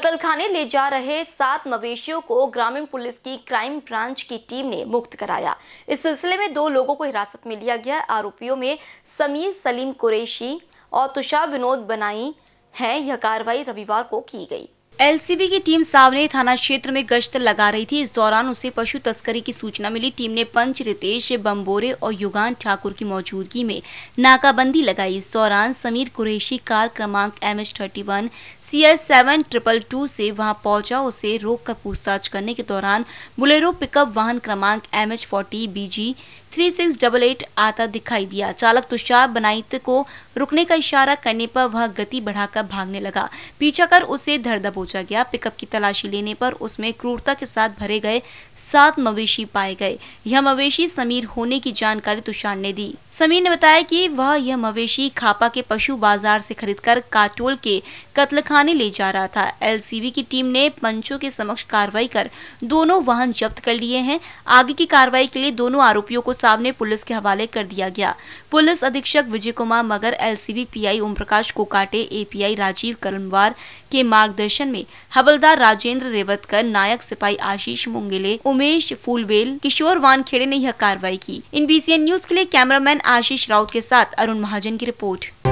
कतलखाने ले जा रहे सात मवेशियों को ग्रामीण पुलिस की क्राइम ब्रांच की टीम ने मुक्त कराया इस सिलसिले में दो लोगों को हिरासत में लिया गया आरोपियों में समीर सलीम कुरैशी और तुषार विनोद बनाई है यह कार्रवाई रविवार को की गई एलसीबी की टीम सावने थाना क्षेत्र में गश्त लगा रही थी इस दौरान उसे पशु तस्करी की सूचना मिली टीम ने पंच रितेश बम्बोरे और युगान ठाकुर की मौजूदगी में नाकाबंदी लगाई इस दौरान समीर कुरेशी कार क्रमांक M H thirty one C S seven triple two से वहां पहुंचा उसे रोक कर पूछताछ करने के दौरान बुलेरो पिकअप वाहन क्रमांक M H forty B G three six double eight आता दिखाई दिया चालक तुषार बनाईत को रुकने का इशारा करने पर वह गति बढ़ाकर भागने लगा पीछा कर उसे धर दबोचा गया पिकअप की तलाशी लेने पर उसमें क्रूरता के साथ भरे गए सात मवेशी पाए गए यह मवेशी समीर होने की जानकारी तुषार ने दी समीर ने बताया कि वह यह मवेशी खापा के पशु बाजार से खरीदकर काटोल के कत्लखाने ले जा रहा था एलसीबी की टीम ने पंचों के समक्ष कार्रवाई कर दोनों वाहन जब्त कर लिए हैं आगे की कार्रवाई के लिए दोनों आरोपियों को सामने पुलिस के हवाले कर दिया गया पुलिस अधीक्षक Vijay Kumar Magar LCB PI Prakash Kokate API Rajiv Karanwar के मार्गदर्शन में हवलदार राजेंद्र रेवतकर नायक सिपाही आशीष मुंगेले उमेश फूलवेल किशोर वानखेड़े ने यह कार्रवाई की इन बी न्यूज के लिए कैमरामैन आशीष राउत के साथ अरुण महाजन की रिपोर्ट